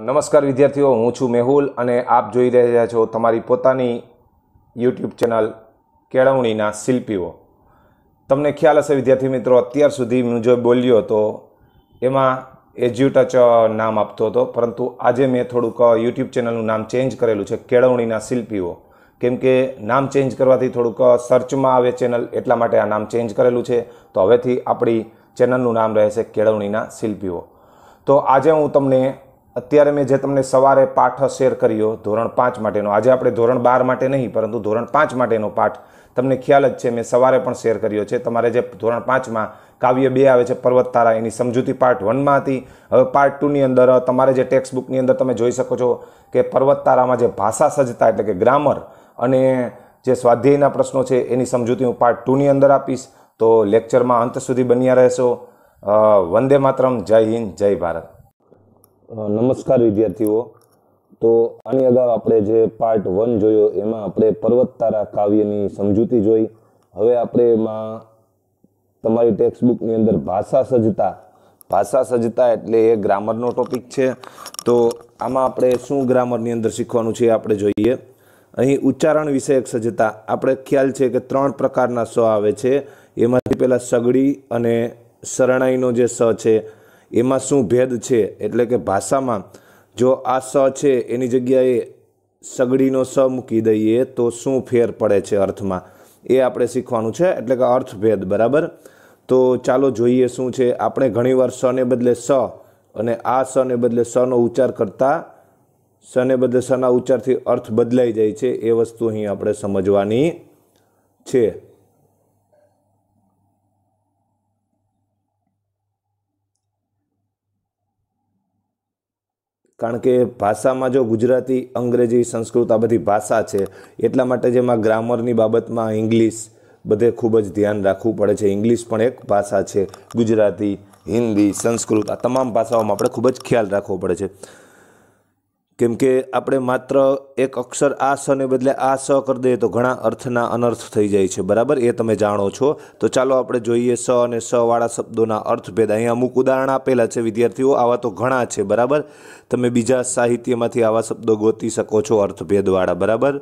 નમસ્કાર વિદ્યાર્થીઓ હું છું મેહુલ અને આપ જોઈ રહ્યા છો તમારી પોતાની યુટ્યુબ ચેનલ કેળવણીના શિલ્પીઓ તમને ખ્યાલ હશે વિદ્યાર્થી મિત્રો અત્યાર સુધી હું જો બોલ્યો હતો એમાં એજ્યુટચ નામ આપતો હતો પરંતુ આજે મેં થોડુંક યુટ્યુબ ચેનલનું નામ ચેન્જ કરેલું છે કેળવણીના શિલ્પીઓ કેમ કે નામ ચેન્જ કરવાથી થોડુંક સર્ચમાં આવે ચેનલ એટલા માટે આ નામ ચેન્જ કરેલું છે તો હવેથી આપણી ચેનલનું નામ રહેશે કેળવણીના શિલ્પીઓ તો આજે હું તમને અત્યારે મેં જે તમને સવારે પાઠ શેર કર્યો ધોરણ પાંચ માટેનો આજે આપણે ધોરણ બાર માટે નહીં પરંતુ ધોરણ પાંચ માટેનો પાઠ તમને ખ્યાલ જ છે મેં સવારે પણ શેર કર્યો છે તમારે જે ધોરણ પાંચમાં કાવ્ય બે આવે છે પર્વત તારા એની સમજૂતી પાર્ટ વનમાં હતી હવે પાર્ટ ટુની અંદર તમારે જે ટેક્સ્ટ બુકની અંદર તમે જોઈ શકો છો કે પર્વત તારામાં જે ભાષા સજ્જતા એટલે કે ગ્રામર અને જે સ્વાધ્યાયના પ્રશ્નો છે એની સમજૂતી હું પાર્ટ ટુની અંદર આપીશ તો લેક્ચરમાં અંત સુધી બન્યા રહેશો વંદે માતરમ જય હિન્દ જય ભારત નમસ્કાર વિદ્યાર્થીઓ તો આની અગાઉ આપણે જે પાર્ટ વન જોયો એમાં આપણે પર્વત તારા કાવ્યની સમજૂતી જોઈ હવે આપણે એમાં તમારી ટેક્સ્ટબુકની અંદર ભાષા સજ્જતા ભાષા સજ્જતા એટલે એ ગ્રામરનો ટોપિક છે તો આમાં આપણે શું ગ્રામરની અંદર શીખવાનું છે આપણે જોઈએ અહીં ઉચ્ચારણ વિષયક સજ્જતા આપણે ખ્યાલ છે કે ત્રણ પ્રકારના સ આવે છે એમાંથી પહેલાં સગડી અને શરણાઈનો જે સ છે એમાં શું ભેદ છે એટલે કે ભાષામાં જો આ સ છે એની જગ્યાએ સગડીનો સ મૂકી દઈએ તો શું ફેર પડે છે અર્થમાં એ આપણે શીખવાનું છે એટલે કે અર્થભેદ બરાબર તો ચાલો જોઈએ શું છે આપણે ઘણીવાર સને બદલે સ અને આ સને બદલે સનો ઉચ્ચાર કરતાં સને બદલે સના ઉચ્ચારથી અર્થ બદલાઈ જાય છે એ વસ્તુ અહીં આપણે સમજવાની છે કારણ કે ભાષામાં જો ગુજરાતી અંગ્રેજી સંસ્કૃત આ બધી ભાષા છે એટલા માટે જેમાં ગ્રામરની બાબતમાં ઇંગ્લિશ બધે ખૂબ જ ધ્યાન રાખવું પડે છે ઇંગ્લિશ પણ એક ભાષા છે ગુજરાતી હિન્દી સંસ્કૃત આ તમામ ભાષાઓમાં આપણે ખૂબ જ ખ્યાલ રાખવો પડે છે કેમકે આપણે માત્ર એક અક્ષર આ સ ને બદલે આ સ કરી દઈએ તો ઘણા અર્થના અનર્થ થઈ જાય છે બરાબર એ તમે જાણો છો તો ચાલો આપણે જોઈએ સ અને સ વાળા શબ્દોના અર્થભેદ અહીંયા અમુક ઉદાહરણ આપેલા છે વિદ્યાર્થીઓ આવા તો ઘણા છે બરાબર તમે બીજા સાહિત્યમાંથી આવા શબ્દો ગોતી શકો છો અર્થભેદવાળા બરાબર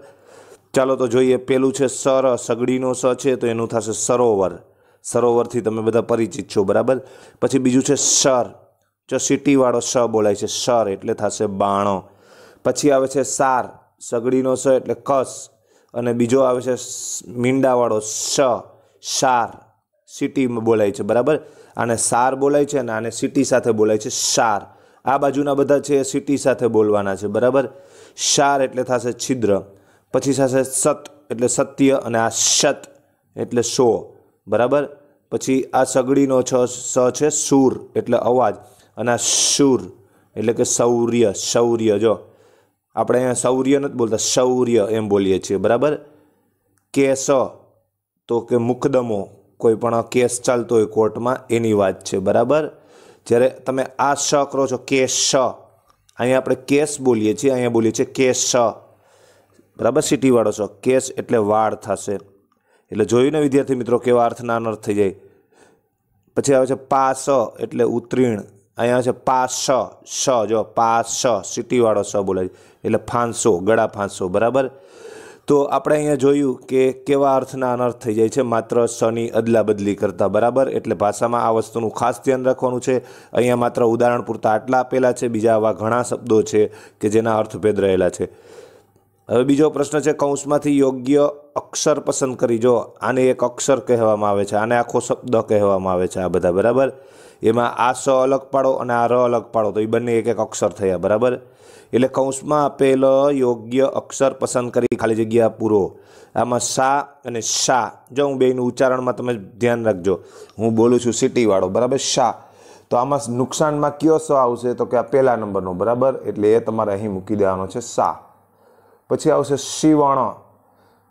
ચાલો તો જોઈએ પેલું છે સર સગડીનો સ છે તો એનું થશે સરોવર સરોવરથી તમે બધા પરિચિત છો બરાબર પછી બીજું છે સર જો સિટીવાળો સ બોલાય છે સર એટલે થશે બાણો પછી આવે છે સાર સગડીનો સ એટલે કસ અને બીજો આવે છે મીંડાવાળો સ સાર સિટી બોલાય છે બરાબર આને સાર બોલાય છે અને આને સિટી સાથે બોલાય છે સાર આ બાજુના બધા છે એ સિટી સાથે બોલવાના છે બરાબર શાર એટલે થશે છિદ્ર પછી થશે સત એટલે સત્ય અને આ શત એટલે સો બરાબર પછી આ સગડીનો છ સ છે સૂર એટલે અવાજ અને આ શૂર એટલે કે શૌર્ય શૌર્ય જો આપણે અહીંયા શૌર્ય નથી બોલતા શૌર્ય એમ બોલીએ છીએ બરાબર કેસ તો કે મુકદમો કોઈ પણ કેસ ચાલતો હોય કોર્ટમાં એની વાત છે બરાબર જ્યારે તમે આ શ કરો છો શ અહીંયા આપણે કેસ બોલીએ છીએ અહીંયા બોલીએ છીએ શ બરાબર સિટીવાળો છો કેસ એટલે વાળ થશે એટલે જોયું ને વિદ્યાર્થી મિત્રો કેવા અર્થના અનર્થ થઈ જાય પછી આવે છે પાસ એટલે ઉત્તીર્ણ અહીંયા છે પાસ સ જો પા પાસ સિટીવાળો સ બોલાય એટલે ફાંસો ગળા ફાંસો બરાબર તો આપણે અહીંયા જોયું કે કેવા અર્થના અનર્થ થઈ જાય છે માત્ર સની અદલાબદલી કરતાં બરાબર એટલે ભાષામાં આ વસ્તુનું ખાસ ધ્યાન રાખવાનું છે અહીંયા માત્ર ઉદાહરણ પૂરતા આટલા આપેલા છે બીજા આવા ઘણા શબ્દો છે કે જેના અર્થભેદ રહેલા છે હવે બીજો પ્રશ્ન છે કૌંસમાંથી યોગ્ય અક્ષર પસંદ કરી જો આને એક અક્ષર કહેવામાં આવે છે આને આખો શબ્દ કહેવામાં આવે છે આ બધા બરાબર એમાં આ સ અલગ પાડો અને આ ર અલગ પાડો તો એ બંને એક એક અક્ષર થયા બરાબર એટલે કૌંસમાં આપેલ યોગ્ય અક્ષર પસંદ કરી ખાલી જગ્યા પૂરો આમાં સા અને શા જો હું બેનું ઉચ્ચારણમાં તમે ધ્યાન રાખજો હું બોલું છું સિટીવાળો બરાબર શા તો આમાં નુકસાનમાં કયો સ આવશે તો કે આ પહેલા નંબરનો બરાબર એટલે એ તમારે અહીં મૂકી દેવાનો છે સા પછી આવશે શિવણ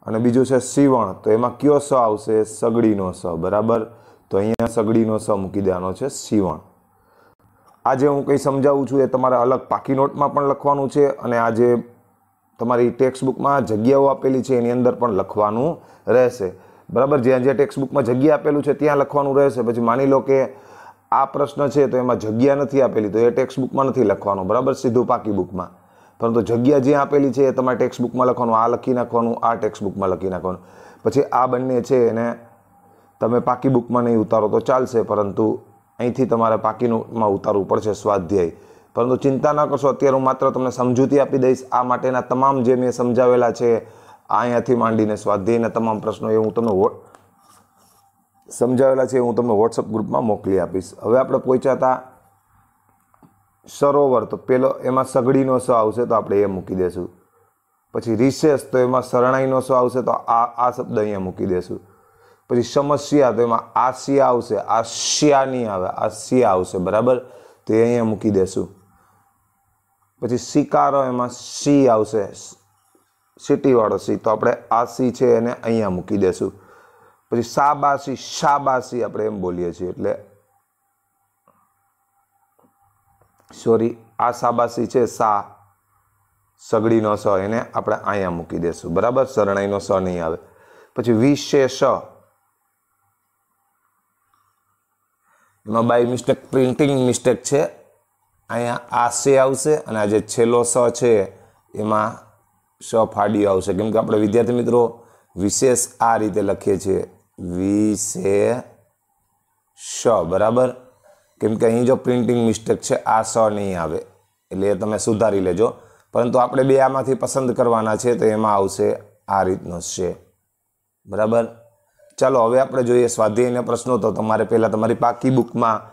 અને બીજું છે શિવણ તો એમાં કયો સ આવશે સગડીનો સ બરાબર તો અહીંયા સગડીનો સ મૂકી દેવાનો છે સીવણ આજે હું કંઈ સમજાવું છું એ તમારે અલગ પાકી નોટમાં પણ લખવાનું છે અને આ જે તમારી ટેક્સ્ટબુકમાં જગ્યાઓ આપેલી છે એની અંદર પણ લખવાનું રહેશે બરાબર જ્યાં જ્યાં ટેક્સ્ટબુકમાં જગ્યા આપેલું છે ત્યાં લખવાનું રહેશે પછી માની લો કે આ પ્રશ્ન છે તો એમાં જગ્યા નથી આપેલી તો એ ટેક્સ્ટબુકમાં નથી લખવાનું બરાબર સીધું પાકી બુકમાં પરંતુ જગ્યા જ્યાં આપેલી છે એ તમારે ટેક્સ્ટબુકમાં લખવાનું આ લખી નાખવાનું આ ટેક્સ્ટબુકમાં લખી નાખવાનું પછી આ બંને છે એને તમે પાકી બુકમાં નહીં ઉતારો તો ચાલશે પરંતુ અહીંથી તમારે પાકીનુંમાં ઉતારવું પડશે સ્વાધ્યાય પરંતુ ચિંતા ન કરશો અત્યારે હું માત્ર તમને સમજૂતી આપી દઈશ આ માટેના તમામ જે મેં સમજાવેલા છે અહીંયાથી માંડીને સ્વાધ્યાયના તમામ પ્રશ્નો એ હું તમને સમજાવેલા છે હું તમને વોટ્સઅપ ગ્રુપમાં મોકલી આપીશ હવે આપણે પહોંચ્યા સરોવર તો પેલો એમાં સગડીનો સો આવશે તો આપણે એ મૂકી દેશું પછી રિસેસ તો એમાં શરણાઈનો સો આવશે તો આ આ શબ્દ અહીંયા મૂકી દેશું પછી સમસ્યા તો એમાં આસિયા આવશે આસિયા નહીં આવે આસિયા આવશે બરાબર તો એ અહીંયા મૂકી દેશું પછી શિકારો એમાં સી આવશે સિટીવાળો સી તો આપણે આસી છે એને અહીંયા મૂકી દેશું પછી સાબાસી શાબાસી આપણે એમ બોલીએ છીએ એટલે સોરી આ સાબાસી છે સા સગડીનો સ એને આપણે અહીંયા મૂકી દેશું બરાબર શરણાઈનો સ નહીં આવે પછી વિશેષ એમાં બાય મિસ્ટેક પ્રિન્ટિંગ મિસ્ટેક છે અહીંયા આ સે આવશે અને આ જે છેલ્લો સ છે એમાં સ ફાડી આવશે કેમ કે આપણે વિદ્યાર્થી મિત્રો વિશેષ આ રીતે લખીએ છીએ વિશે સ બરાબર કેમ કે અહીં જો પ્રિન્ટિંગ મિસ્ટેક છે આ સ નહીં આવે એટલે એ તમે સુધારી લેજો પરંતુ આપણે બે આમાંથી પસંદ કરવાના છે તો એમાં આવશે આ રીતનો છે બરાબર ચાલો હવે આપણે જોઈએ સ્વાધ્યાયના પ્રશ્નો તો તમારે પહેલાં તમારી પાકી બુકમાં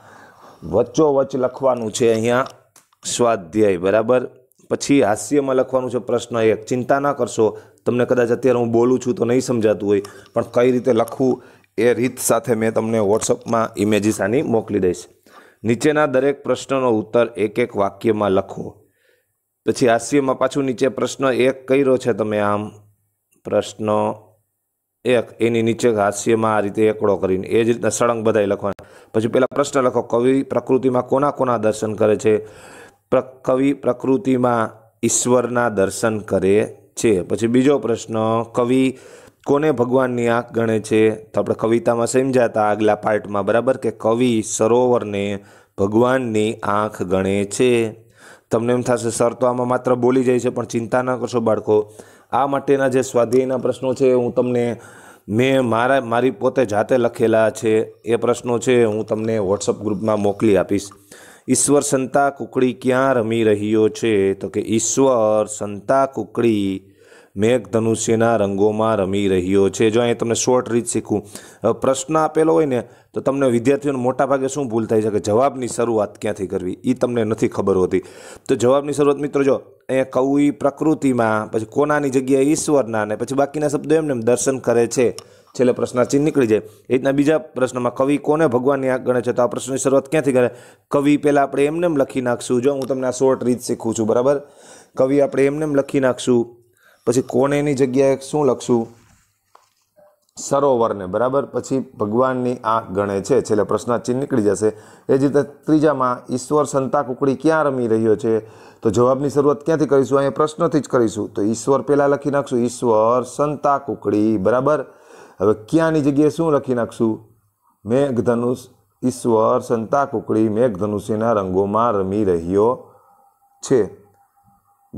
વચ્ચોવચ લખવાનું છે અહીંયા સ્વાધ્યાય બરાબર પછી હાસ્યમાં લખવાનું છે પ્રશ્ન એક ચિંતા ના કરશો તમને કદાચ અત્યારે હું બોલું છું તો નહીં સમજાતું હોય પણ કઈ રીતે લખવું એ રીત સાથે મેં તમને વોટ્સઅપમાં ઇમેજીસ આની મોકલી દઈશ નીચેના દરેક પ્રશ્નનો ઉત્તર એક એક વાક્યમાં લખો પછી હાસ્યમાં પાછું નીચે પ્રશ્ન એક કર્યો છે તમે આમ પ્રશ્ન એક એની નીચે હાસ્યમાં આ રીતે એકડો કરીને એ જ રીતના સળંગ બધાય લખવાના પછી પહેલાં પ્રશ્ન લખો કવિ પ્રકૃતિમાં કોના કોના દર્શન કરે છે કવિ પ્રકૃતિમાં ઈશ્વરના દર્શન કરે છે પછી બીજો પ્રશ્ન કવિ કોને ભગવાનની આંખ ગણે છે તો આપણે કવિતામાં સમજાતા આગલા પાર્ટમાં બરાબર કે કવિ સરોવરને ભગવાનની આંખ ગણે છે તમને એમ થશે સર તો આમાં માત્ર બોલી જાય છે પણ ચિંતા ન કરશો બાળકો આ માટેના જે સ્વાધ્યાયના પ્રશ્નો છે હું તમને મેં મારા મારી પોતે જાતે લખેલા છે એ પ્રશ્નો છે હું તમને વોટ્સઅપ ગ્રુપમાં મોકલી આપીશ ઈશ્વર સંતા કુકડી ક્યાં રમી રહ્યો છે તો કે ઈશ્વર સંતા કુકડી મેઘધનુષ્યના રંગોમાં રમી રહ્યો છે જો અહીં તમને શોર્ટ રીત શીખું પ્રશ્ન આપેલો હોય ને તો તમને વિદ્યાર્થીઓને મોટાભાગે શું ભૂલ થાય છે કે જવાબની શરૂઆત ક્યાંથી કરવી એ તમને નથી ખબર હોતી તો જવાબની શરૂઆત મિત્રો જો અહીંયા કવિ પ્રકૃતિમાં પછી કોનાની જગ્યાએ ઈશ્વરના ને પછી બાકીના શબ્દો એમને દર્શન કરે છે છેલ્લે પ્રશ્નાર્થી નીકળી જાય એ રીતના બીજા પ્રશ્નમાં કવિ કોને ભગવાનની આંખ ગણે છે તો આ પ્રશ્નની શરૂઆત ક્યાંથી કરે કવિ પહેલાં આપણે એમને એમ લખી નાખશું જો હું તમને આ શોર્ટ રીત શીખું છું બરાબર કવિ આપણે એમને એમ લખી નાખશું પછી કોનેની જગ્યાએ શું લખશું સરોવરને બરાબર પછી ભગવાનની આ ગણે છે છેલ્લે પ્રશ્નાચિહ્ન નીકળી જશે એ જ રીતે ત્રીજામાં ઈશ્વર સંતા કુકડી ક્યાં રમી રહ્યો છે તો જવાબની શરૂઆત ક્યાંથી કરીશું અહીંયા પ્રશ્નથી જ કરીશું તો ઈશ્વર પહેલાં લખી નાખશું ઈશ્વર સંતા કુકડી બરાબર હવે ક્યાંની જગ્યાએ શું લખી નાખશું મેઘધનુષ ઈશ્વર સંતા કુકડી મેઘધનુષ્યના રંગોમાં રમી રહ્યો છે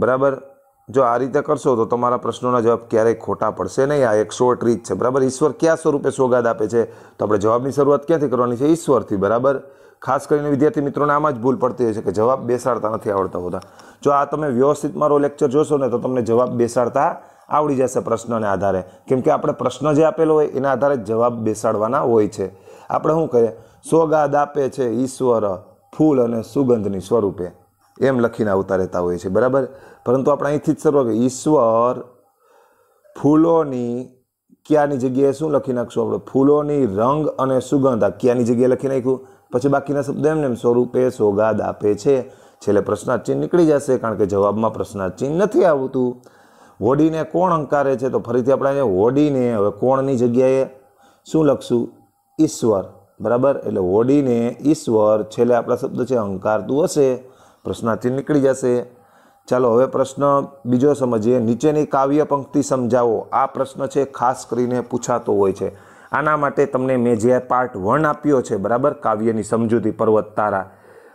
બરાબર જો આ રીતે કરશો તો તમારા પ્રશ્નોના જવાબ ક્યારેય ખોટા પડશે નહીં આ એક શોર્ટ રીત છે બરાબર ઈશ્વર કયા સ્વરૂપે સોગાદ આપે છે તો આપણે જવાબની શરૂઆત ક્યાંથી કરવાની છે ઈશ્વરથી બરાબર ખાસ કરીને વિદ્યાર્થી મિત્રોને આમાં જ ભૂલ પડતી હોય છે કે જવાબ બેસાડતા નથી આવડતા હોતા જો આ તમે વ્યવસ્થિત મારો લેક્ચર જોશો ને તો તમને જવાબ બેસાડતા આવડી જશે પ્રશ્નને આધારે કેમ કે આપણે પ્રશ્ન જે આપેલો હોય એના આધારે જ જવાબ બેસાડવાના હોય છે આપણે શું કરીએ સોગાદ આપે છે ઈશ્વર ફૂલ અને સુગંધની સ્વરૂપે એમ લખીને આવતા રહેતા હોઈએ છીએ બરાબર પરંતુ આપણે અહીંથી જ શરૂ ઈશ્વર ફૂલોની ક્યાંની જગ્યાએ શું લખી નાખશું આપણે ફૂલોની રંગ અને સુગંધ આ ક્યાંની જગ્યાએ લખી નાખ્યું પછી બાકીના શબ્દ એમને એમ સ્વરૂપે સોગાદ આપે છે છેલ્લે પ્રશ્નાર્થ ચિહ્ન નીકળી જશે કારણ કે જવાબમાં પ્રશ્નાર્થ ચિહ્ન નથી આવતું હોડીને કોણ અંકારે છે તો ફરીથી આપણે અહીંયા હોડીને હવે કોણની જગ્યાએ શું લખશું ઈશ્વર બરાબર એટલે હોડીને ઈશ્વર છેલ્લે આપણા શબ્દ છે અંકારતું હશે પ્રશ્નાર્થી નીકળી જશે ચાલો હવે પ્રશ્ન બીજો સમજીએ નીચેની કાવ્ય પંક્તિ સમજાવો આ પ્રશ્ન છે ખાસ કરીને પૂછાતો હોય છે આના માટે તમને મેં જે પાર્ટ વન આપ્યો છે બરાબર કાવ્યની સમજૂતી પર્વત તારા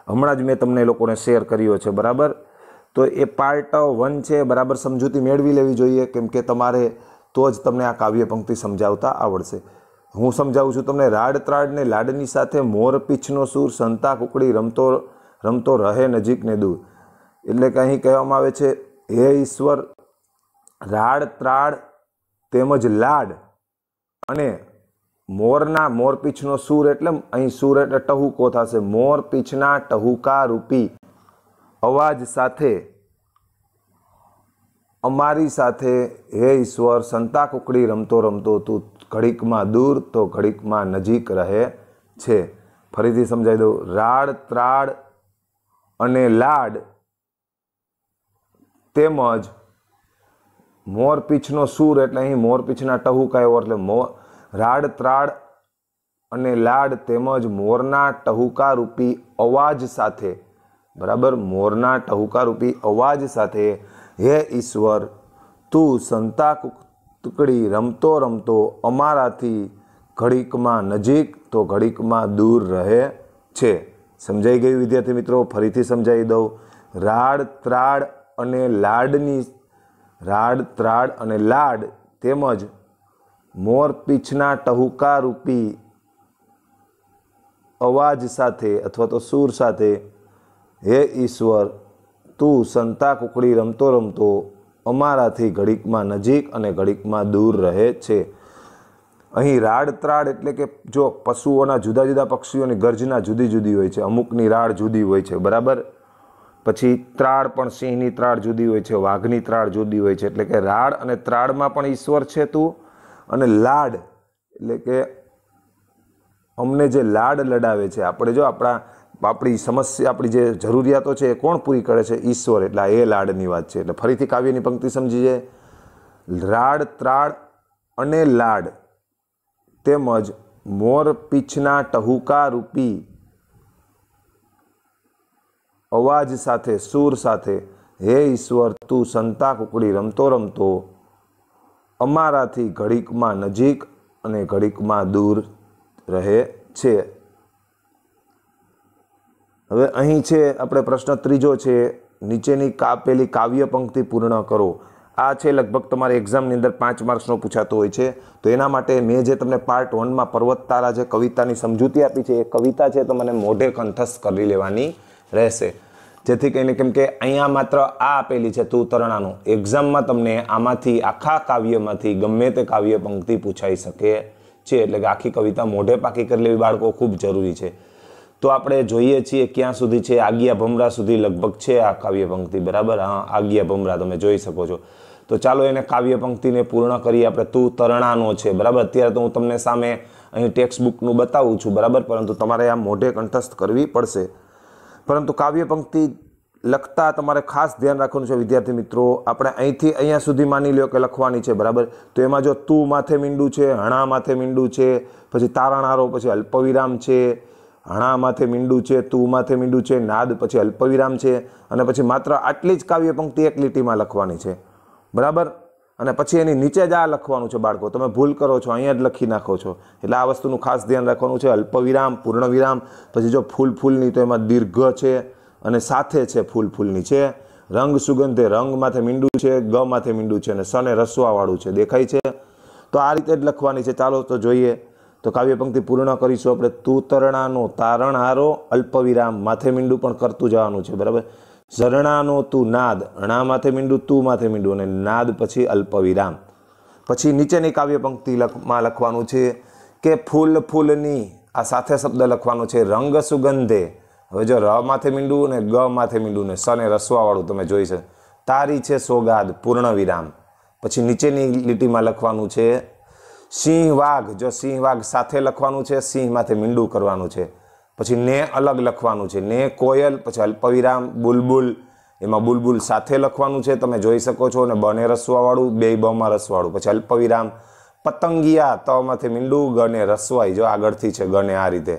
હમણાં જ મેં તમને લોકોને શેર કર્યો છે બરાબર તો એ પાર્ટ વન છે બરાબર સમજૂતી મેળવી લેવી જોઈએ કેમ કે તમારે તો જ તમને આ કાવ્ય પંક્તિ સમજાવતા આવડશે હું સમજાવું છું તમને રાડ ત્રાડ ને લાડની સાથે મોર પીછનો સૂર સંતા કુકડી રમતો રમતો રહે નજીકને દૂર એટલે કે અહીં કહેવામાં આવે છે હે ઈશ્વર રાડ ત્રાડ તેમજ લાડ અને મોરના મોરપીછનો સૂર એટલે અહીં સૂર એટલે ટહુકો થશે મોરપીછના ટહુકા રૂપી અવાજ સાથે અમારી સાથે હે ઈશ્વર સંતા કુકડી રમતો રમતો તું ઘડીકમાં દૂર તો ઘડીકમાં નજીક રહે છે ફરીથી સમજાવી દઉં રાડ ત્રાડ અને લાડ તેમજ મોરપીછનો સૂર એટલે અહીં મોરપીછના ટહુકા એવો એટલે મોર રાડ ત્રાડ અને લાડ તેમજ મોરના ટહુકારૂપી અવાજ સાથે બરાબર મોરના ટહુકારૂપી અવાજ સાથે હે ઈશ્વર તું સંતા ટુકડી રમતો રમતો અમારાથી ઘડીકમાં નજીક તો ઘડીકમાં દૂર રહે છે સમજાઈ ગયું વિદ્યાર્થી મિત્રો ફરીથી સમજાવી દઉં રાડ ત્રાડ અને લાડની રાડ ત્રાડ અને લાડ તેમજ મોરપીંછના ટહુકા રૂપી અવાજ સાથે અથવા તો સૂર સાથે હે ઈશ્વર તું સંતા કુકડી રમતો રમતો અમારાથી ઘડીકમાં નજીક અને ઘડીકમાં દૂર રહે છે અહીં રાડ ત્રાડ એટલે કે જો પશુઓના જુદા જુદા પક્ષીઓની ગર્જના જુદી જુદી હોય છે અમુકની રાડ જુદી હોય છે બરાબર પછી ત્રાળ પણ સિંહની ત્રાળ જુદી હોય છે વાઘની ત્રાળ જુદી હોય છે એટલે કે રાડ અને ત્રાળમાં પણ ઈશ્વર છે તું અને લાડ એટલે કે અમને જે લાડ લડાવે છે આપણે જો આપણા આપણી સમસ્યા આપણી જે જરૂરિયાતો છે એ કોણ પૂરી કરે છે ઈશ્વર એટલે એ લાડની વાત છે એટલે ફરીથી કાવ્યની પંક્તિ સમજીએ રાડ ત્રાળ અને લાડ તેમજ મોર પીછના ટહુકા રૂપી અવાજ સાથે સૂર સાથે હે ઈશ્વર તું સંતા કુકડી રમતો રમતો અમારાથી ઘડીકમાં નજીક અને ઘડીકમાં દૂર રહે છે હવે અહીં છે આપણે પ્રશ્ન ત્રીજો છે નીચેની કાપેલી કાવ્ય પંક્તિ પૂર્ણ કરો આ છે લગભગ તમારી એક્ઝામની અંદર પાંચ માર્ક્સનો પૂછાતો હોય છે તો એના માટે મેં જે તમને પાર્ટ વનમાં પર્વતતારા જે કવિતાની સમજૂતી આપી છે એ કવિતા છે તમારે મોઢે કંઠસ્થ કરી લેવાની રહેશે જેથી કરીને કેમ કે અહીંયા માત્ર આ આપેલી છે તું તરણાનું એક્ઝામમાં તમને આમાંથી આખા કાવ્યમાંથી ગમે તે કાવ્ય પંક્તિ પૂછાઈ શકે છે એટલે કે આખી કવિતા મોઢે પાકી કરી લેવી બાળકો ખૂબ જરૂરી છે તો આપણે જોઈએ છીએ ક્યાં સુધી છે આગિયા ભમરા સુધી લગભગ છે આ કાવ્ય પંક્તિ બરાબર હા આગિયા ભમરા તમે જોઈ શકો છો તો ચાલો એને કાવ્ય પંક્તિને પૂર્ણ કરીએ આપણે તું તરણાનો છે બરાબર અત્યારે તો હું તમને સામે અહીં ટેક્સ્ટ બુકનું બતાવું છું બરાબર પરંતુ તમારે આ મોઢે કંઠસ્થ કરવી પડશે પરંતુ કાવ્ય પંક્તિ લખતા તમારે ખાસ ધ્યાન રાખવાનું છે વિદ્યાર્થી મિત્રો આપણે અહીંથી અહીંયા સુધી માની લ્યો કે લખવાની છે બરાબર તો એમાં જો તું માથે મીંડું છે હણા માથે મીંડું છે પછી તારણ આરો પછી અલ્પવિરામ છે હણા માથે મીંડું છે તું માથે મીંડું છે નાદ પછી અલ્પવિરામ છે અને પછી માત્ર આટલી જ કાવ્ય પંક્તિ એક લીટીમાં લખવાની છે બરાબર અને પછી એની નીચે જ આ લખવાનું છે બાળકો તમે ભૂલ કરો છો અહીંયા જ લખી નાખો છો એટલે આ વસ્તુનું ખાસ ધ્યાન રાખવાનું છે અલ્પવિરામ પૂર્ણવિરામ પછી જો ફૂલ ફૂલની તો એમાં દીર્ઘ છે અને સાથે છે ફૂલ ફૂલની છે રંગ સુગંધે રંગ માથે મીંડું છે ગ માથે મીંડું છે અને સને રસવાવાળું છે દેખાય છે તો આ રીતે જ લખવાની છે ચાલો તો જોઈએ તો કાવ્ય પંક્તિ પૂર્ણ કરીશું આપણે તું તરણાનો તારણ હારો અલ્પવિરામ માથે મીંડું પણ કરતું જવાનું છે બરાબર ઝરણાનો તું નાદ અણા માથે મીંડું તું માથે મીંડું અને નાદ પછી અલ્પવિરામ પછી નીચેની કાવ્ય પંક્તિમાં લખવાનું છે કે ફૂલ ફૂલની આ સાથે શબ્દ લખવાનો છે રંગ સુગંધે હવે જો ર માથે મીંડું ને ગ માથે મીંડું ને સને રસવાવાળું તમે જોઈ છે તારી છે સોગાદ પૂર્ણ વિરામ પછી નીચેની લીટીમાં લખવાનું છે સિંહ વાઘ જો સિંહ વાઘ સાથે લખવાનું છે સિંહમાંથી મીંડું કરવાનું છે પછી ને અલગ લખવાનું છે ને કોયલ પછી અલ્પવિરામ બુલબુલ એમાં બુલબુલ સાથે લખવાનું છે તમે જોઈ શકો છો અને બને રસવાવાળું બે બમાં રસવાળું પછી અલ્પવિરામ પતંગિયા તમાંથી મીંડું ગને રસવાઈ જો આગળથી છે ગને આ રીતે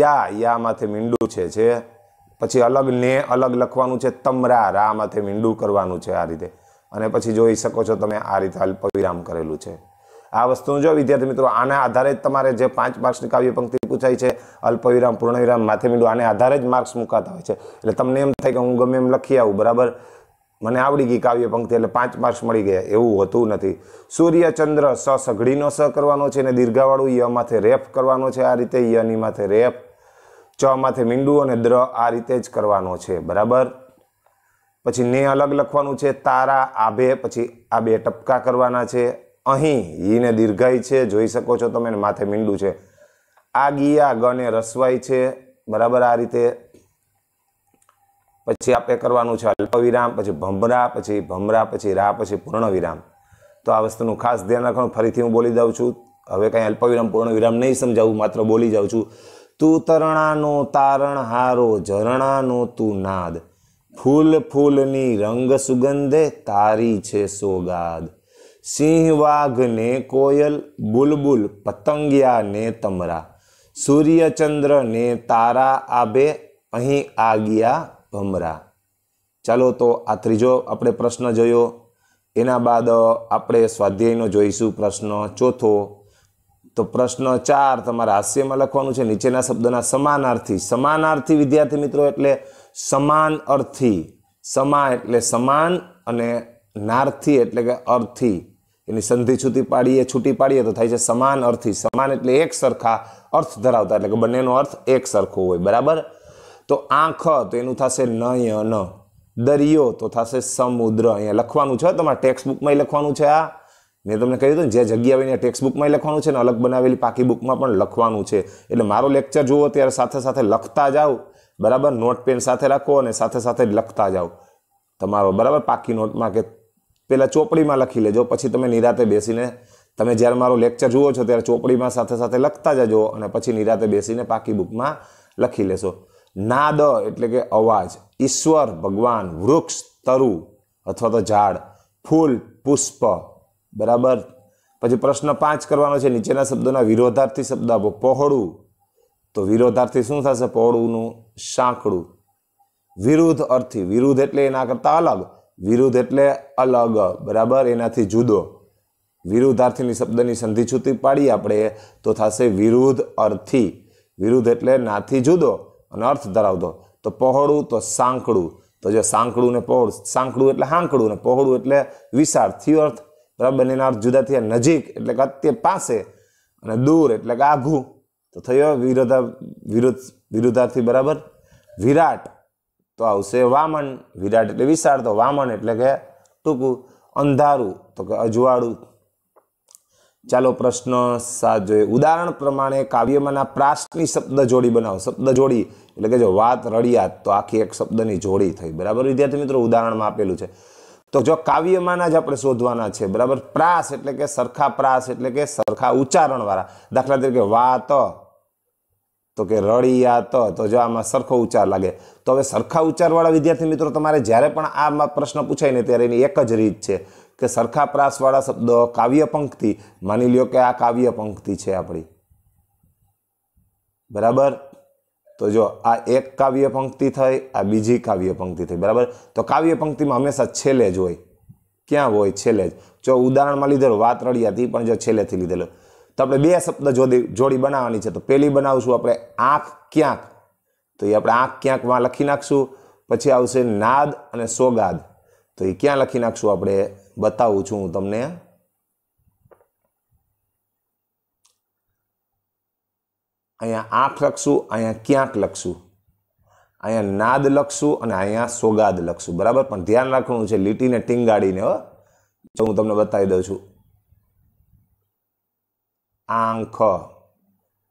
યા યામાંથી મીંડું છે છે પછી અલગ ને અલગ લખવાનું છે તમરા રામાંથી મીંડું કરવાનું છે આ રીતે અને પછી જોઈ શકો છો તમે આ રીતે અલ્પવિરામ કરેલું છે આ વસ્તુનું જો વિદ્યાર્થી મિત્રો આના આધારે જ તમારે જે પાંચ માર્ક્સની કાવ્ય પંક્તિ પૂછાય છે અલ્પવિરામ પૂર્ણવિરામ માથેમીડું આને આધારે જ માર્ક્સ મુકાતા હોય છે એટલે તમને એમ થાય કે હું ગમે એમ લખી આવું બરાબર મને આવડી ગઈ કાવ્ય પંક્તિ એટલે પાંચ માર્ક્સ મળી ગયા એવું હોતું નથી સૂર્યચંદ્ર સ સઘળીનો સ કરવાનો છે અને દીર્ઘાવાળું ય માથે રેફ કરવાનો છે આ રીતે યની માથે રેફ ચ માથે મીંડું અને દ્ર આ રીતે જ કરવાનો છે બરાબર પછી ને અલગ લખવાનું છે તારા આભે પછી આ બે ટપકા કરવાના છે અહીં ઈને દીર્ઘાય છે જોઈ શકો છો તમે માથે મીંડું છે આ ગીયા ગને રસવાય છે બરાબર આ રીતે પછી આપણે કરવાનું છે અલ્પવિરામ પછી ભમરા પછી ભમરા પછી રા પછી પૂર્ણવિરામ તો આ વસ્તુનું ખાસ ધ્યાન રાખવાનું ફરીથી હું બોલી દઉં છું હવે કંઈ અલ્પવિરામ પૂર્ણવિરામ નહીં સમજાવું માત્ર બોલી જાઉં છું તું તરણાનો તારણ હારો ઝરણાનો તું નાદ ફૂલ ફૂલની રંગ સુગંધે તારી છે સોગાદ સિંહ વાઘને કોયલ બુલબુલ પતંગિયા ને તમરા ને તારા આબે અહીં આગિયા ભમરા ચાલો તો આ ત્રીજો આપણે પ્રશ્ન જોયો એના બાદ આપણે સ્વાધ્યાયનો જોઈશું પ્રશ્ન ચોથો તો પ્રશ્ન ચાર તમારે હાસ્યમાં લખવાનું છે નીચેના શબ્દના સમાનાર્થી સમાનાર્થી વિદ્યાર્થી મિત્રો એટલે સમાન અર્થી સમા એટલે સમાન અને નાર્થી એટલે કે અર્થી એની સંધિ છૂટી પાડીએ છૂટી પાડીએ તો થાય છે સમાન અર્થી સમાન એટલે એક સરખા અર્થ ધરાવતા એટલે કે બંનેનો અર્થ એક સરખો હોય બરાબર તો આંખ તો એનું થશે નયન દરિયો તો થશે સમુદ્ર અહીંયા લખવાનું છે તમારા ટેક્સ્ટબુકમાં લખવાનું છે આ મેં તમને કહ્યું હતું જે જગ્યા હોય બુકમાં લખવાનું છે ને અલગ બનાવેલી પાકી બુકમાં પણ લખવાનું છે એટલે મારો લેક્ચર જુઓ ત્યારે સાથે સાથે લખતા જાઓ બરાબર નોટ પેન સાથે રાખો અને સાથે સાથે લખતા જાઓ તમારો બરાબર પાકી નોટમાં કે પહેલાં ચોપડીમાં લખી લેજો પછી તમે નિરાતે બેસીને તમે જ્યારે મારો લેક્ચર જુઓ છો ત્યારે ચોપડીમાં સાથે સાથે લખતા જજો અને પછી નિરાતે બેસીને પાકી બુકમાં લખી લેશો નાદ એટલે કે અવાજ ઈશ્વર ભગવાન વૃક્ષ તરુ અથવા તો ઝાડ ફૂલ પુષ્પ બરાબર પછી પ્રશ્ન પાંચ કરવાનો છે નીચેના શબ્દોના વિરોધાર્થી શબ્દ આપો પહોળું તો વિરોધાર્થી શું થશે પહોળુંનું સાંકડું વિરુદ્ધ અર્થી વિરુદ્ધ એટલે એના કરતાં અલગ વિરુદ્ધ એટલે અલગ બરાબર એનાથી જુદો વિરુદ્ધાર્થીની શબ્દની સંધિ છૂટી પાડી આપણે તો થશે વિરુદ્ધ અર્થી વિરુદ્ધ એટલે નાથી જુદો અને અર્થ ધરાવતો તો પહોળું તો સાંકડું તો જે સાંકડું ને પહોળું સાંકડું એટલે હાંકડું ને પહોળું એટલે વિશાળ થયું અર્થ બરાબર એના અર્થ જુદા થયા નજીક એટલે કે અત્ય પાસે અને દૂર એટલે કે આઘું તો થયો વિરોધા વિરુદ્ધ વિરુદ્ધાર્થી બરાબર વિરાટ તો આવશે વામન વિરાટ એટલે વિશાળ તો વામન એટલે કે ટૂંકું અંધારું તો કે અજવાળું ચાલો પ્રશ્ન સાત જોઈએ ઉદાહરણ પ્રમાણે કાવ્યમાંના પ્રાસની શબ્દ જોડી બનાવો શબ્દ જોડી એટલે કે જો વાત રડિયાત તો આખી એક શબ્દની જોડી થઈ બરાબર વિદ્યાર્થી મિત્રો ઉદાહરણમાં આપેલું છે તો જો કાવ્યમાંના જ આપણે શોધવાના છે બરાબર પ્રાસ એટલે કે સરખા પ્રાસ એટલે કે સરખા ઉચ્ચારણવાળા દાખલા તરીકે વાત તો કે રળિયાત તો જો આમાં સરખો ઉચ્ચાર લાગે તો હવે સરખા ઉચ્ચારવાળા વિદ્યાર્થી મિત્રો તમારે જ્યારે પણ આ પ્રશ્ન પૂછાય ને ત્યારે એની એક જ રીત છે કે સરખા પ્રાસવાળા શબ્દો કાવ્ય પંક્તિ માની લ્યો કે આ કાવ્ય પંક્તિ છે આપણી બરાબર તો જો આ એક કાવ્ય પંક્તિ થઈ આ બીજી કાવ્ય પંક્તિ થઈ બરાબર તો કાવ્ય પંક્તિમાં હંમેશા છેલ્લે જ હોય ક્યાં હોય છેલ્લે જ જો ઉદાહરણમાં લીધેલો વાત રળિયાતી પણ જો છેલ્લેથી લીધેલો તો આપણે બે શબ્દ જોડી જોડી બનાવવાની છે તો પહેલી બનાવશું આપણે આંખ ક્યાંક તો એ આપણે આંખ ક્યાંકમાં લખી નાખશું પછી આવશે નાદ અને સોગાદ તો એ ક્યાં લખી નાખશું આપણે બતાવું છું હું તમને અહીંયા આંખ લખશું અહીંયા ક્યાંક લખશું અહીંયા નાદ લખશું અને અહીંયા સોગાદ લખશું બરાબર પણ ધ્યાન રાખવાનું છે લીટીને ટીંગાડીને હો તો હું તમને બતાવી દઉં છું આંખ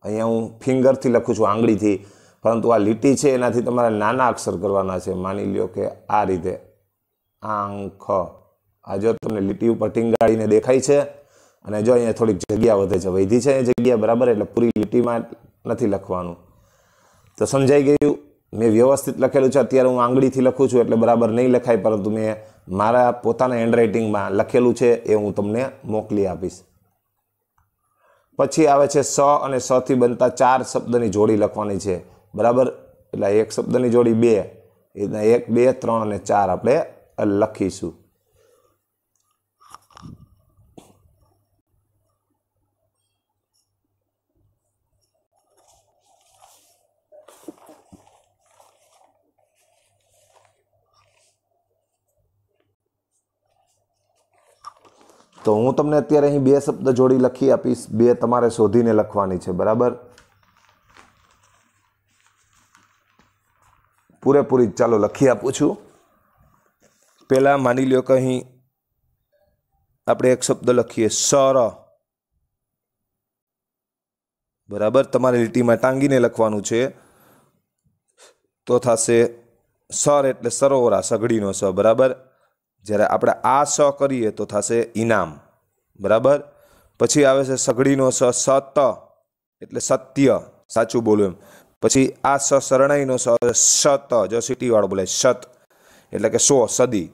અહીંયા હું ફિંગરથી લખું છું આંગળીથી પરંતુ આ લીટી છે એનાથી તમારે નાના અક્ષર કરવાના છે માની લ્યો કે આ રીતે આંખ આ જો તમને લીટી ઉપર ટીંગાળીને દેખાય છે અને જો અહીંયા થોડીક જગ્યા વધે છે વૈધી છે જગ્યા બરાબર એટલે પૂરી લીટીમાં નથી લખવાનું તો સમજાઈ ગયું મેં વ્યવસ્થિત લખેલું છે અત્યારે હું આંગળીથી લખું છું એટલે બરાબર નહીં લખાય પરંતુ મેં મારા પોતાના હેન્ડરાઇટિંગમાં લખેલું છે એ હું તમને મોકલી આપીશ પછી આવે છે સ અને સથી બનતા ચાર શબ્દની જોડી લખવાની છે બરાબર એટલે એક શબ્દની જોડી બે એ રીતના એક બે ત્રણ અને ચાર આપણે લખીશું તો હું તમને અત્યારે અહીં બે શબ્દ જોડી લખી આપીશ બે તમારે શોધીને લખવાની છે બરાબર પૂરેપૂરી ચાલો લખી આપું છું પહેલાં માની લ્યો કે અહીં આપણે એક શબ્દ લખીએ સર બરાબર તમારે લીટીમાં ટાંગીને લખવાનું છે તો થશે સર એટલે સરોવરા સઘડીનો સ બરાબર જ્યારે આપણે આ સ કરીએ તો થશે ઇનામ બરાબર પછી આવે છે સઘળીનો સ સત એટલે સત્ય સાચું બોલું એમ પછી આ સ શરણાઈનો સ સત જો સિટીવાળો બોલે સત એટલે કે સો સદી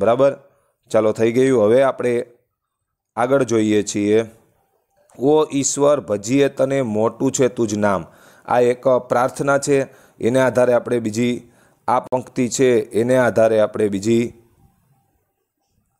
બરાબર ચાલો થઈ ગયું હવે આપણે આગળ જોઈએ છીએ ઓ ઈશ્વર ભજીએ તને મોટું છે તું જ નામ આ એક પ્રાર્થના છે એને આધારે આપણે બીજી આ પંક્તિ છે એને આધારે આપણે બીજી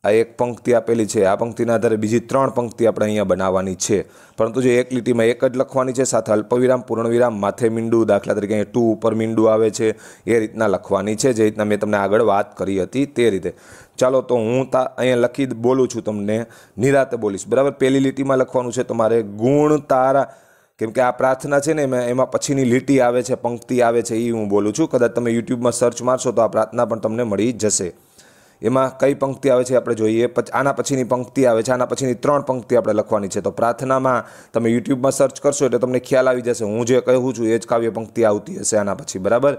આ એક પંક્તિ આપેલી છે આ પંક્તિના આધારે બીજી ત્રણ પંક્તિ આપણે અહીંયા બનાવવાની છે પરંતુ જે એક લીટીમાં એક જ લખવાની છે સાથે અલ્પવિરામ પૂર્ણવિરામ માથે મીંડું દાખલા તરીકે અહીંયા ટુ ઉપર મીંડું આવે છે એ રીતના લખવાની છે જે રીતના મેં તમને આગળ વાત કરી હતી તે રીતે ચાલો તો હું તા અહીંયા લખી બોલું છું તમને નિરાતે બોલીશ બરાબર પહેલી લીટીમાં લખવાનું છે તમારે ગુણ તારા કેમ કે આ પ્રાર્થના છે ને એમાં પછીની લીટી આવે છે પંક્તિ આવે છે એ હું બોલું છું કદાચ તમે યુટ્યુબમાં સર્ચ મારશો તો આ પ્રાર્થના પણ તમને મળી જશે એમાં કઈ પંક્તિ આવે છે આપણે જોઈએ આના પછીની પંક્તિ આવે છે આના પછીની ત્રણ પંક્તિ આપણે લખવાની છે તો પ્રાર્થનામાં તમે યુટ્યુબમાં સર્ચ કરશો એટલે તમને ખ્યાલ આવી જશે હું જે કહું છું એ જ કાવ્ય પંક્તિ આવતી હશે આના પછી બરાબર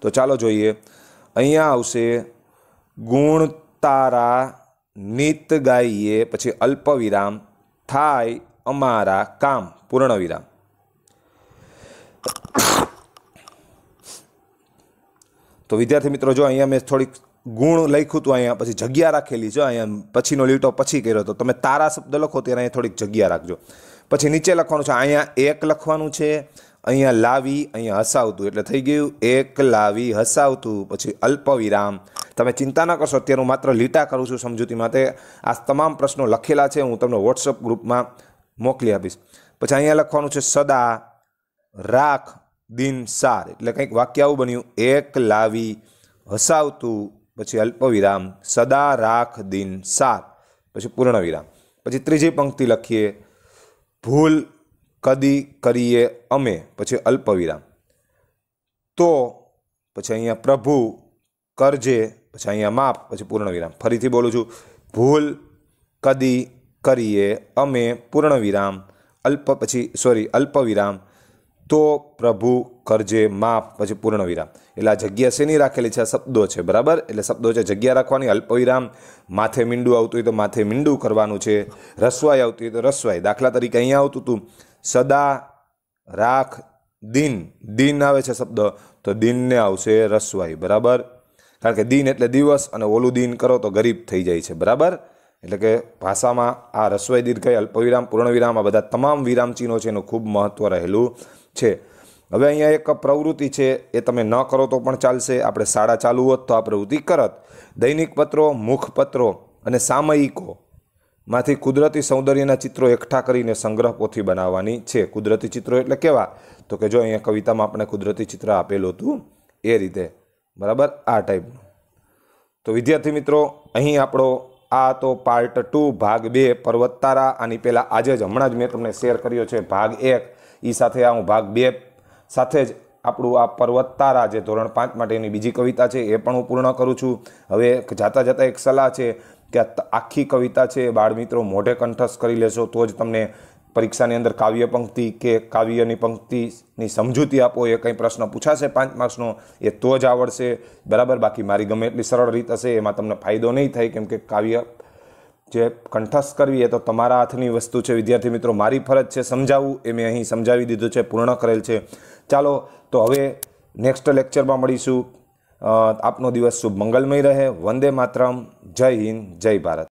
તો ચાલો જોઈએ અહીંયા આવશે ગુણ તારા નિત ગાઈએ પછી અલ્પવિરામ થાય અમારા કામ પૂર્ણ વિરામ તો વિદ્યાર્થી મિત્રો જો અહીંયા મેં થોડીક ગુણ લખ્યું હતું અહીંયા પછી જગ્યા રાખેલી છે અહીંયા પછીનો લીટો પછી કર્યો હતો તમે તારા શબ્દ લખો ત્યારે અહીંયા થોડીક જગ્યા રાખજો પછી નીચે લખવાનું છે અહીંયા એક લખવાનું છે અહીંયા લાવી અહીંયા હસાવતું એટલે થઈ ગયું એક લાવી હસાવતું પછી અલ્પવિરામ તમે ચિંતા ન કરશો અત્યારે હું માત્ર લીટા કરું છું સમજૂતી માટે આ તમામ પ્રશ્નો લખેલા છે હું તમને વોટ્સઅપ ગ્રુપમાં મોકલી આપીશ પછી અહીંયા લખવાનું છે સદા રાખ દિન સાર એટલે કંઈક વાક્ય આવું બન્યું એક લાવી હસાવતું પછી અલ્પવિરામ સદા રાખ દિન સાત પછી પૂર્ણ વિરામ પછી ત્રીજી પંક્તિ લખીએ ભૂલ કદી કરીએ અમે પછી અલ્પવિરામ તો પછી અહીંયા પ્રભુ કરજે પછી અહીંયા માપ પછી પૂર્ણ વિરામ ફરીથી બોલું છું ભૂલ કદી કરીએ અમે પૂર્ણ વિરામ અલ્પ પછી સોરી અલ્પવિરામ તો પ્રભુ કરજે માફ પછી પૂર્ણ વિરામ એટલે આ જગ્યા શેની રાખેલી છે આ શબ્દો છે બરાબર એટલે શબ્દો છે જગ્યા રાખવાની અલ્પવિરામ માથે મીંડું આવતું હોય તો માથે મીંડું કરવાનું છે રસવાઈ આવતી હોય તો રસવાઈ દાખલા તરીકે અહીંયા આવતું હતું સદા રાખ દિન દિન આવે છે શબ્દ તો દિનને આવશે રસવાઈ બરાબર કારણ કે દિન એટલે દિવસ અને ઓલું દિન કરો તો ગરીબ થઈ જાય છે બરાબર એટલે કે ભાષામાં આ રસવાઈ દીર્ઘય અલ્પવિરામ પૂર્ણવિરામ આ બધા તમામ વિરામ ચિહ્નો છે એનું ખૂબ મહત્ત્વ રહેલું છે હવે અહીંયા એક પ્રવૃત્તિ છે એ તમે ન કરો તો પણ ચાલશે આપણે શાળા ચાલુ હોત તો આ પ્રવૃત્તિ કરત દૈનિક પત્રો મુખપત્રો અને સામયિકો માંથી કુદરતી સૌંદર્યના ચિત્રો એકઠા કરીને સંગ્રહ પોથી બનાવવાની છે કુદરતી ચિત્રો એટલે કેવા તો કે જો અહીંયા કવિતામાં આપણે કુદરતી ચિત્ર આપેલું હતું એ રીતે બરાબર આ ટાઈપનું તો વિદ્યાર્થી મિત્રો અહીં આપણો આ તો પાર્ટ ટુ ભાગ બે પર્વતતારા આની પહેલાં આજે જ હમણાં જ મેં તમને શેર કર્યો છે ભાગ એક એ સાથે આ હું ભાગ બે સાથે જ આપણું આ પર્વતતારા જે ધોરણ પાંચ માટેની બીજી કવિતા છે એ પણ હું પૂર્ણ કરું છું હવે જાતા જાતા એક સલાહ છે કે આખી કવિતા છે બાળમિત્રો મોઢે કંઠસ્થ કરી લેશો તો જ તમને પરીક્ષાની અંદર કાવ્ય પંક્તિ કે કાવ્યની પંક્તિની સમજૂતી આપો એ કંઈ પ્રશ્ન પૂછાશે પાંચ માર્ક્સનો એ તો જ આવડશે બરાબર બાકી મારી ગમે એટલી સરળ રીત હશે એમાં તમને ફાયદો નહીં થાય કેમ કે કાવ્ય જે કંઠસ્થ કરવી એ તો તમારા હાથની વસ્તુ છે વિદ્યાર્થી મિત્રો મારી ફરજ છે સમજાવવું એ મેં અહીં સમજાવી દીધું છે પૂર્ણ કરેલ છે ચાલો તો હવે નેક્સ્ટ લેક્ચરમાં મળીશું આપનો દિવસ શુભ મંગલમય રહે વંદે માતરમ જય હિન્દ જય ભારત